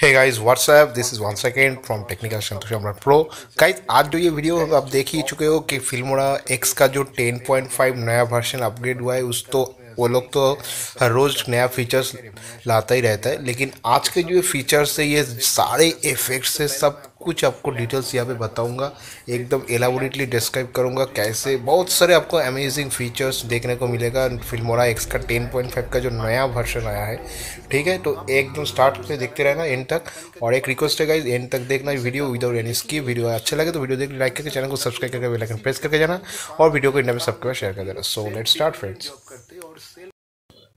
hey guys what's up this is one second from technical Santosh अमरा pro guys आज जो ये वीडियो आप देख ही चुके हो कि फिल्मोड़ा एक्स का जो 10.5 नया वर्जन अपग्रेड हुआ है उस तो वो लोग तो हर रोज़ नया फीचर्स लाता ही रहता है लेकिन आज के जो फीचर्स है ये सारे इफ़ेक्ट्स से सब कुछ आपको डिटेल्स यहाँ पे बताऊंगा एकदम एलाबोरेटली डिस्क्राइब करूंगा कैसे बहुत सारे आपको अमेजिंग फीचर्स देखने को मिलेगा फिल्मोरा एक्स का टेन पॉइंट फाइव का जो नया वर्जन आया है ठीक है तो एकदम स्टार्ट से देखते रहना एंड तक और एक रिक्वेस्ट है गाइज एंड तक देखना वीडियो विदाउट एनी इसकी वीडियो अच्छा लगे तो वीडियो देख लाइक करके चैनल को सब्सक्राइब करके बेलाइकन प्रेस करके जाना और वीडियो को इंडिया में सबके पास शेयर कर देना सो लेट स्टार्ट फ्रेंड्स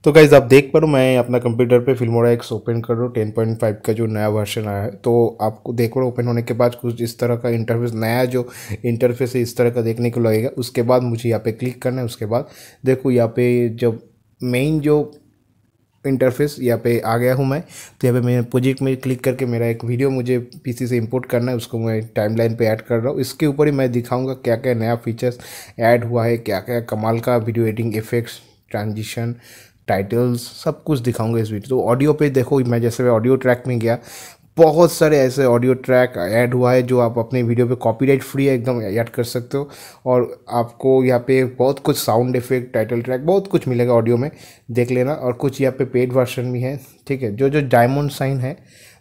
तो गाइज आप देख पा रहे मैं अपना कंप्यूटर पे फिल्मोरा एक्स ओपन कर रहा हूँ टेन पॉइंट फाइव का जो नया वर्जन आया है तो आपको देख पा ओपन होने के बाद कुछ इस तरह का इंटरफेस नया जो इंटरफेस है इस तरह का देखने को लगेगा उसके बाद मुझे यहाँ पे क्लिक करना है उसके बाद देखो यहाँ पे जब मेन जो इंटरफेस यहाँ पे आ गया हूँ मैं तो यहाँ पे मैं प्रोजेक्ट में क्लिक करके मेरा एक वीडियो मुझे पीसी से इंपोर्ट करना है उसको मैं टाइमलाइन पे ऐड कर रहा हूँ इसके ऊपर ही मैं दिखाऊंगा क्या क्या नया फीचर्स ऐड हुआ है क्या क्या कमाल का video editing effects transitions titles सब कुछ दिखाऊंगा इस वीडियो तो ऑडियो पे देखो मैं जैसे मैं ऑडियो ट्रैक में गया बहुत सारे ऐसे ऑडियो ट्रैक ऐड हुआ है जो आप अपने वीडियो पे कॉपीराइट फ्री है एकदम ऐड कर सकते हो और आपको यहाँ पे बहुत कुछ साउंड इफेक्ट टाइटल ट्रैक बहुत कुछ मिलेगा ऑडियो में देख लेना और कुछ यहाँ पे पेड वर्शन भी है ठीक है जो जो डायमंड साइन है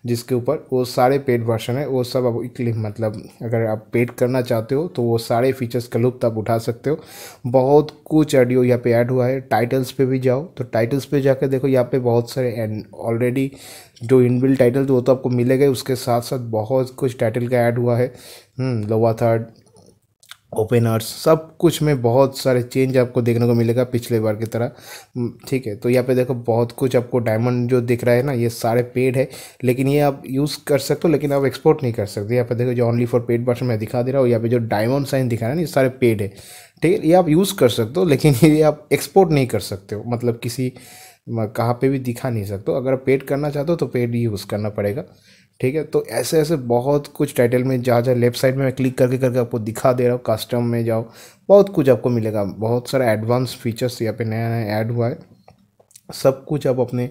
जिसके ऊपर वो सारे पेड वर्शन है वो सब आप इकली मतलब अगर आप पेड करना चाहते हो तो वो सारे फीचर्स का लुप्त आप उठा सकते हो बहुत कुछ ऑडियो यहाँ पे ऐड हुआ है टाइटल्स पे भी जाओ तो टाइटल्स पे जाकर देखो यहाँ पे बहुत सारे एंड ऑलरेडी जो इनबिल टाइटल तो वो तो आपको मिलेगा उसके साथ साथ बहुत कुछ टाइटल का ऐड हुआ है लोवा हम्म, थर्ड ओपनर्स सब कुछ में बहुत सारे चेंज आपको देखने को मिलेगा पिछले बार की तरह हम्म, ठीक है तो यहाँ पे देखो बहुत कुछ आपको डायमंड जो दिख रहा है ना ये सारे पेड है लेकिन ये आप यूज़ कर सकते हो लेकिन आप एक्सपोर्ट नहीं कर सकते यहाँ पे देखो जो ओनली फॉर पेड वर्षन मैं दिखा दे रहा हूँ यहाँ पे जो डायमंड साइन दिखा रहा है ना ये सारे पेड है ठीक है ये आप यूज़ कर सकते हो लेकिन ये आप एक्सपोर्ट नहीं कर सकते हो मतलब किसी कहाँ पर भी दिखा नहीं सकते अगर आप पेड करना चाहते हो तो पेड यूज़ करना पड़ेगा ठीक है तो ऐसे ऐसे बहुत कुछ टाइटल में जा जा लेफ्ट साइड में मैं क्लिक करके करके आपको दिखा दे रहा हूँ कस्टम में जाओ बहुत कुछ आपको मिलेगा बहुत सारा एडवांस फीचर्स यहाँ पे नया नया ऐड हुआ है सब कुछ आप अपने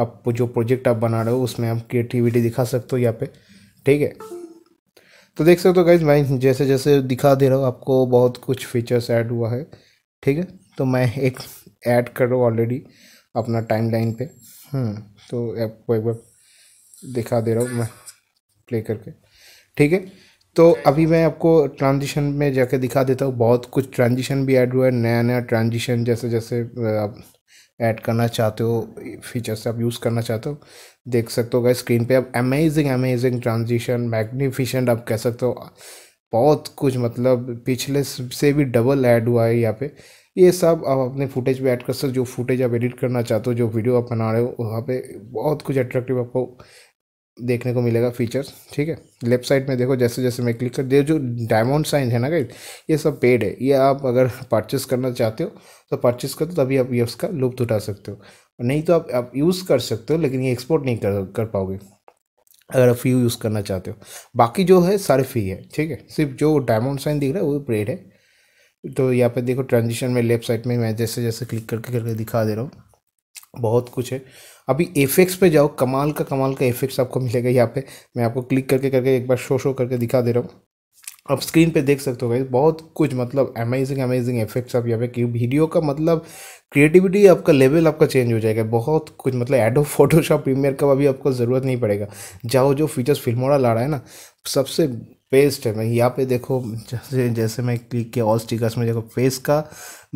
आप जो प्रोजेक्ट आप बना रहे हो उसमें आप क्रिएटिविटी दिखा सकते हो यहाँ पे ठीक है तो देख सकते हो गाइज मैं जैसे जैसे दिखा दे रहा हूँ आपको बहुत कुछ फीचर्स ऐड हुआ है ठीक है तो मैं एक ऐड कर रहा हूँ ऑलरेडी अपना टाइम लाइन पर तो आपको एक बार दिखा दे रहा हूँ मैं प्ले करके ठीक है तो अभी मैं आपको ट्रांजिशन में जाके दिखा देता हूँ बहुत कुछ ट्रांजिशन भी ऐड हुआ है नया नया ट्रांजिशन जैसे जैसे आप ऐड करना चाहते हो फीचर्स आप यूज़ करना चाहते हो देख सकते हो स्क्रीन पे आप अमेजिंग अमेजिंग ट्रांजिशन मैग्निफिशेंट आप कह सकते हो बहुत कुछ मतलब पिछले से भी डबल ऐड हुआ है यहाँ पे ये सब आप अपने फुटेज पे ऐड कर सकते हो जो फुटेज आप एडिट करना चाहते हो जो वीडियो आप बना रहे हो वहाँ पे बहुत कुछ अट्रैक्टिव आपको देखने को मिलेगा फीचर्स ठीक है लेफ्ट साइड में देखो जैसे जैसे मैं क्लिक कर दे जो डायमंड साइन है ना गाइड ये सब पेड है ये आप अगर परचेस करना चाहते हो तो परचेस कर दो तभी आप ये उसका लुप्त उठा सकते हो नहीं तो आप आप यूज़ कर सकते हो लेकिन ये एक्सपोर्ट नहीं कर कर पाओगे अगर आप फ्री यूज़ करना चाहते हो बाकी जो है सारे फ्री है ठीक है सिर्फ जो डायमंड साइन दिख रहा है वो पेड है तो यहाँ पर देखो ट्रांजिशन में लेफ्ट साइड में मैं जैसे जैसे क्लिक करके करके दिखा दे रहा हूँ बहुत कुछ है अभी एफेक्स पे जाओ कमाल का कमाल का एफेक्स आपको मिलेगा यहाँ पे मैं आपको क्लिक करके करके एक बार शो शो करके दिखा दे रहा हूँ आप स्क्रीन पे देख सकते हो गाइज बहुत कुछ मतलब अमेजिंग अमेजिंग इफेक्ट्स आप यहाँ पे क्यों वीडियो का मतलब क्रिएटिविटी आपका लेवल आपका चेंज हो जाएगा बहुत कुछ मतलब एडो फोटोशॉप प्रीमियर का अभी आपको ज़रूरत नहीं पड़ेगा जाओ जो फीचर्स फिल्मोड़ा ला रहा है ना सबसे बेस्ट है मैं यहाँ पे देखो जैसे जैसे मैं क्लिक किया ऑल स्टिकर्स में देखो फेस का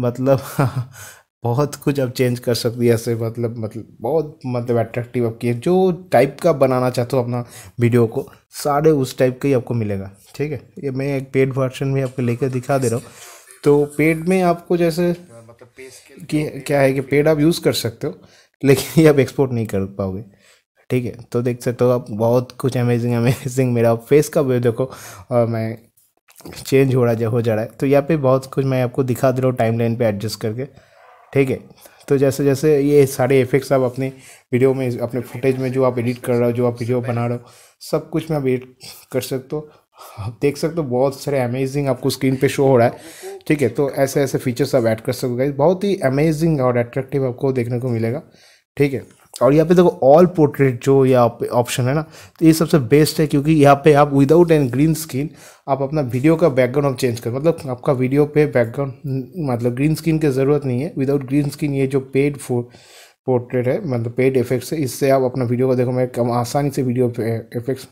मतलब बहुत कुछ अब चेंज कर सकती है ऐसे मतलब मतलब बहुत मतलब अट्रैक्टिव आपकी है जो टाइप का बनाना चाहते हो अपना वीडियो को सारे उस टाइप का ही आपको मिलेगा ठीक है ये मैं एक पेड वर्जन भी आपको लेकर दिखा दे रहा हूँ तो पेड में आपको जैसे मतलब कि क्या है कि पेड आप यूज़ कर सकते हो लेकिन ये आप एक्सपोर्ट नहीं कर पाओगे ठीक है तो देख सकते हो आप बहुत कुछ अमेजिंग अमेजिंग मेरा फेस का व्यू देखो और मैं चेंज हो रहा हो जा रहा है तो यहाँ पे बहुत कुछ मैं आपको दिखा दे रहा हूँ टाइम लाइन पर एडजस्ट करके ठीक है तो जैसे जैसे ये सारे इफेक्ट्स आप अपने वीडियो में अपने फुटेज में जो आप एडिट कर रहे हो जो आप वीडियो बना रहे हो सब कुछ में आप एडिट कर सकते हो आप देख सकते हो बहुत सारे अमेजिंग आपको स्क्रीन पे शो हो रहा है ठीक है तो ऐसे ऐसे फीचर्स आप ऐड कर सकोगे बहुत ही अमेजिंग और अट्रैक्टिव आपको देखने को मिलेगा ठीक है और यहाँ पे देखो ऑल पोर्ट्रेट जो यहाँ पे ऑप्शन है ना तो ये सबसे बेस्ट है क्योंकि यहाँ पे आप विदाउट एन ग्रीन स्क्रीन आप अपना वीडियो का बैकग्राउंड आप चेंज कर मतलब आपका वीडियो पे बैकग्राउंड मतलब ग्रीन स्क्रीन की ज़रूरत नहीं है विदाउट ग्रीन स्क्रीन ये जो पेड फो पोर्ट्रेट है मतलब पेड इफेक्ट्स है इससे आप अपना वीडियो का देखो मैं कम आसानी से वीडियो इफेक्ट्स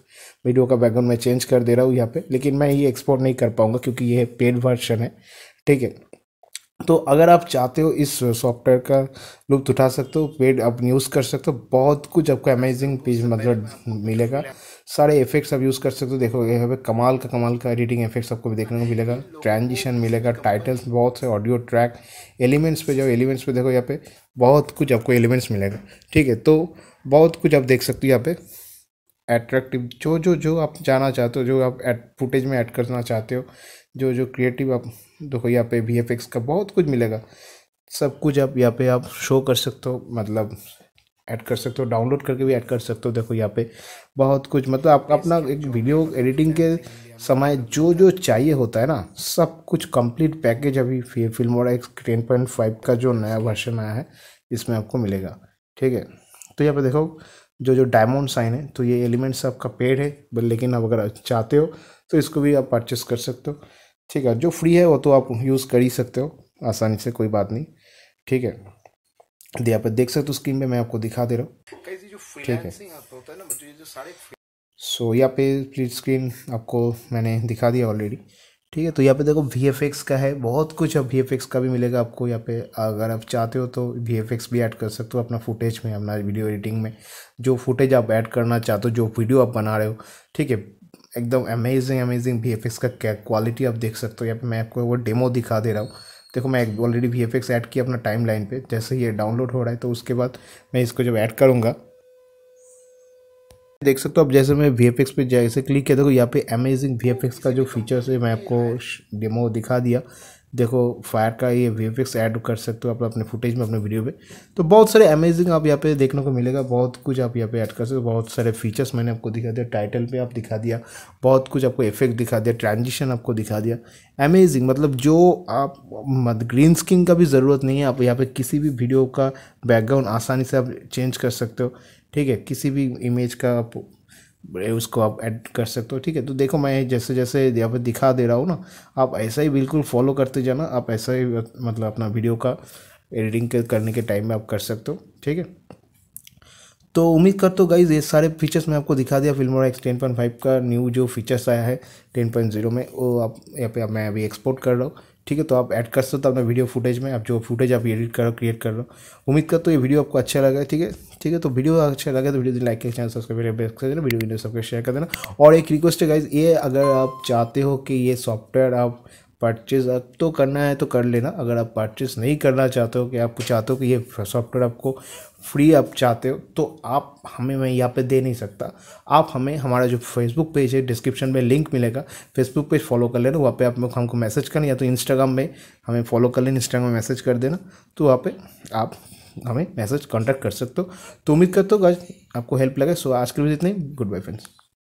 वीडियो का बैकग्राउंड मैं चेंज कर दे रहा हूँ यहाँ पे लेकिन मैं ये एक्सपोर्ट नहीं कर पाऊँगा क्योंकि ये पेड वर्जन है ठीक है तो अगर आप चाहते हो इस सॉफ्टवेयर का लुप्त उठा सकते हो पेड आप यूज़ कर सकते हो बहुत कुछ आपको अमेजिंग पेज मतलब मिलेगा सारे इफेक्ट्स आप यूज़ कर सकते हो देखो यहाँ पे कमाल का कमाल का एडिटिंग इफेक्ट्स आपको देखने को मिलेगा ट्रांजिशन मिलेगा टाइटल्स बहुत से ऑडियो ट्रैक एलिमेंट्स पे जाओ एलिमेंट्स पे देखो यहाँ पे बहुत कुछ आपको एलिमेंट्स मिलेगा ठीक है तो बहुत कुछ आप देख सकते हो यहाँ पे एट्रैक्टिव जो जो जो आप जाना चाहते हो जो आप एड फुटेज में ऐड करना चाहते हो जो जो क्रिएटिव आप देखो यहाँ पे वी एफ का बहुत कुछ मिलेगा सब कुछ आप यहाँ पे आप शो कर सकते हो मतलब ऐड कर सकते हो डाउनलोड करके भी ऐड कर सकते हो देखो यहाँ पे बहुत कुछ मतलब आप अपना एक वीडियो एडिटिंग के समय जो जो चाहिए होता है ना सब कुछ कंप्लीट पैकेज अभी फिल्म और एक्स टेन पॉइंट फाइव का जो नया वर्षन आया है इसमें आपको मिलेगा ठीक है तो यहाँ पे देखो जो जो डायमंड साइन है तो ये एलिमेंट्स आपका पेड है लेकिन आप अगर चाहते हो तो इसको भी आप परचेस कर सकते हो ठीक है जो फ्री है वो तो आप यूज़ कर ही सकते हो आसानी से कोई बात नहीं ठीक है दे आप देख सकते हो स्क्रीन पे मैं आपको दिखा दे रहा हूँ ठीक है सो यहाँ पे स्क्रीन आपको मैंने दिखा दिया ऑलरेडी ठीक है तो यहाँ पे देखो वी का है बहुत कुछ अब वी का भी मिलेगा आपको यहाँ पे अगर आप चाहते हो तो वी भी ऐड कर सकते हो अपना फुटेज में अपना वीडियो एडिटिंग में जो फुटेज आप ऐड करना चाहते हो जो वीडियो आप बना रहे हो ठीक है एकदम अमेजिंग अमेजिंग वी का क्या क्वालिटी आप देख सकते हो यहाँ पे मैं आपको वो डेमो दिखा दे रहा हूँ देखो मैं ऑलरेडी वी एफ ऐड किया अपना टाइम लाइन पर जैसे ये डाउनलोड हो रहा है तो उसके बाद मैं इसको जब ऐड करूँगा देख सकते हो आप जैसे मैं वी पे जैसे क्लिक किया देखो यहाँ पे अमेजिंग वी का जो फीचर्स है मैं आपको डेमो दिखा दिया देखो फायर का ये एफ ऐड कर सकते हो आप अपने फुटेज में अपने वीडियो में तो बहुत सारे अमेजिंग आप यहाँ पे देखने को मिलेगा बहुत कुछ आप यहाँ पे ऐड कर सकते हो बहुत सारे फीचर्स मैंने आपको दिखा दिया टाइटल पे आप दिखा दिया बहुत कुछ आपको इफेक्ट दिखा दिया ट्रांजिशन आपको दिखा दिया अमेजिंग मतलब जो आप ग्रीन स्क्रीन का भी ज़रूरत नहीं है आप यहाँ पर किसी भी वीडियो का बैकग्राउंड आसानी से आप चेंज कर सकते हो ठीक है किसी भी इमेज का आप उसको आप ऐड कर सकते हो ठीक है तो देखो मैं जैसे जैसे यहाँ पर दिखा दे रहा हूँ ना आप ऐसा ही बिल्कुल फॉलो करते जाना आप ऐसा ही मतलब अपना वीडियो का एडिटिंग करने के टाइम में आप कर सकते हो ठीक है तो उम्मीद कर तो गाइज़ ये सारे फीचर्स मैं आपको दिखा दिया film X ten point five का न्यू जो फीचर्स आया है टेन पॉइंट जीरो में वो आप यहाँ पे मैं अभी एक्सपोर्ट कर रहा हूँ ठीक है तो आप ऐड कर सकते हो अपने वीडियो फुटेज में आप जो फुटेज आप एडिट करो क्रिएट कर रहे हो उम्मीद कर तो ये वीडियो आपको अच्छा लगा ठीक है ठीक है तो वीडियो अच्छा लगा तो वीडियो लाइक कर चैनल सब्सक्राइब कर देना वीडियो वीडियो सबको शेयर कर देना और एक रिक्वेस्ट है गाइज ये अगर आप चाहते हो कि ये सॉफ्टवेयर आप परचेज अब तो करना है तो कर लेना अगर आप परचेज नहीं करना चाहते हो कि आप चाहते हो कि ये सॉफ्टवेयर आपको फ्री आप चाहते हो तो आप हमें मैं यहाँ पे दे नहीं सकता आप हमें हमारा जो फेसबुक पेज है डिस्क्रिप्शन में लिंक मिलेगा फेसबुक पेज फॉलो कर लेना वहाँ पे आप लोग हमको मैसेज करना या तो इंस्टाग्राम में हमें फॉलो कर लेना इंस्टाग्राम में मैसेज कर देना तो वहाँ पे आप हमें मैसेज कॉन्टैक्ट कर सकते हो तो उम्मीद करते हो आज आपको हेल्प लगे सो आज के लिए इतने गुड बाय फ्रेंड्स